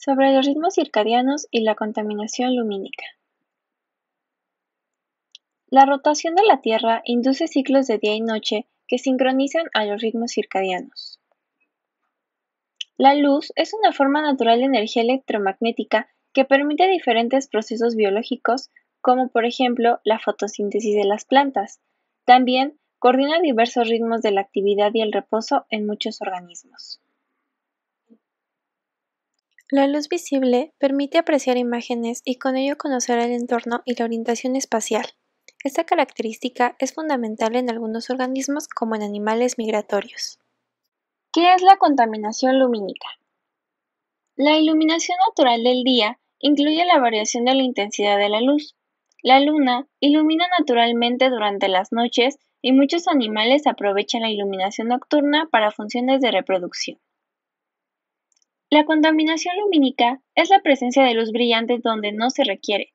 sobre los ritmos circadianos y la contaminación lumínica. La rotación de la Tierra induce ciclos de día y noche que sincronizan a los ritmos circadianos. La luz es una forma natural de energía electromagnética que permite diferentes procesos biológicos, como por ejemplo la fotosíntesis de las plantas. También coordina diversos ritmos de la actividad y el reposo en muchos organismos. La luz visible permite apreciar imágenes y con ello conocer el entorno y la orientación espacial. Esta característica es fundamental en algunos organismos como en animales migratorios. ¿Qué es la contaminación lumínica? La iluminación natural del día incluye la variación de la intensidad de la luz. La luna ilumina naturalmente durante las noches y muchos animales aprovechan la iluminación nocturna para funciones de reproducción. La contaminación lumínica es la presencia de luz brillante donde no se requiere.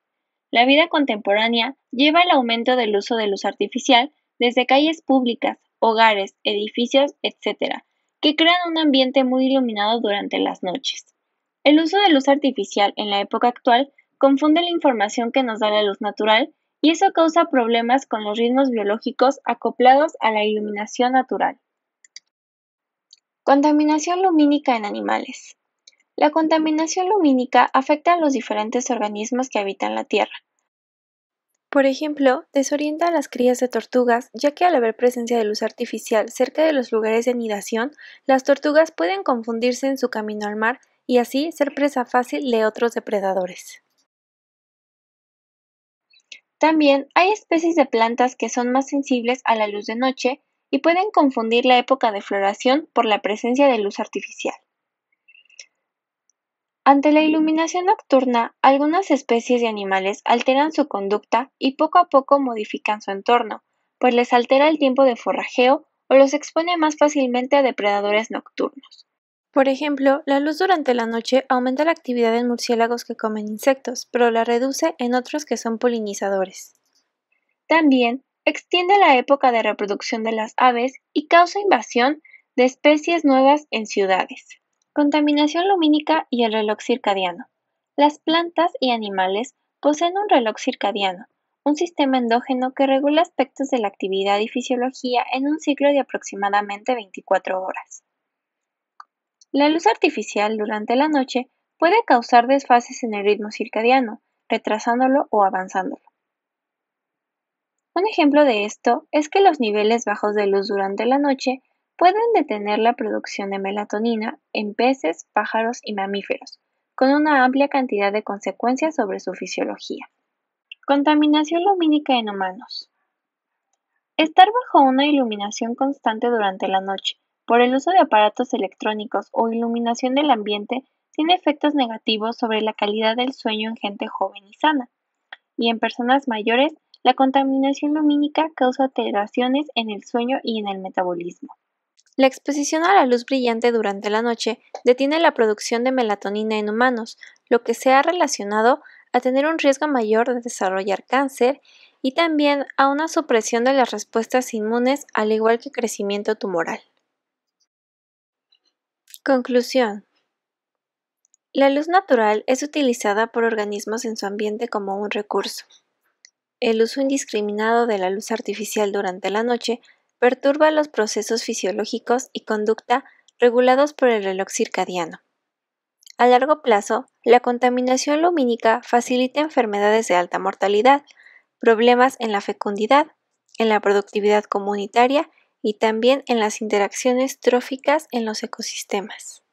La vida contemporánea lleva al aumento del uso de luz artificial desde calles públicas, hogares, edificios, etc., que crean un ambiente muy iluminado durante las noches. El uso de luz artificial en la época actual confunde la información que nos da la luz natural y eso causa problemas con los ritmos biológicos acoplados a la iluminación natural. Contaminación lumínica en animales. La contaminación lumínica afecta a los diferentes organismos que habitan la Tierra. Por ejemplo, desorienta a las crías de tortugas, ya que al haber presencia de luz artificial cerca de los lugares de nidación, las tortugas pueden confundirse en su camino al mar y así ser presa fácil de otros depredadores. También hay especies de plantas que son más sensibles a la luz de noche y pueden confundir la época de floración por la presencia de luz artificial. Ante la iluminación nocturna, algunas especies de animales alteran su conducta y poco a poco modifican su entorno, pues les altera el tiempo de forrajeo o los expone más fácilmente a depredadores nocturnos. Por ejemplo, la luz durante la noche aumenta la actividad en murciélagos que comen insectos, pero la reduce en otros que son polinizadores. También extiende la época de reproducción de las aves y causa invasión de especies nuevas en ciudades. Contaminación lumínica y el reloj circadiano. Las plantas y animales poseen un reloj circadiano, un sistema endógeno que regula aspectos de la actividad y fisiología en un ciclo de aproximadamente 24 horas. La luz artificial durante la noche puede causar desfases en el ritmo circadiano, retrasándolo o avanzándolo. Un ejemplo de esto es que los niveles bajos de luz durante la noche pueden detener la producción de melatonina en peces, pájaros y mamíferos, con una amplia cantidad de consecuencias sobre su fisiología. Contaminación lumínica en humanos. Estar bajo una iluminación constante durante la noche por el uso de aparatos electrónicos o iluminación del ambiente tiene efectos negativos sobre la calidad del sueño en gente joven y sana. Y en personas mayores, la contaminación lumínica causa alteraciones en el sueño y en el metabolismo. La exposición a la luz brillante durante la noche detiene la producción de melatonina en humanos, lo que se ha relacionado a tener un riesgo mayor de desarrollar cáncer y también a una supresión de las respuestas inmunes al igual que crecimiento tumoral. Conclusión. La luz natural es utilizada por organismos en su ambiente como un recurso. El uso indiscriminado de la luz artificial durante la noche perturba los procesos fisiológicos y conducta regulados por el reloj circadiano. A largo plazo, la contaminación lumínica facilita enfermedades de alta mortalidad, problemas en la fecundidad, en la productividad comunitaria y también en las interacciones tróficas en los ecosistemas.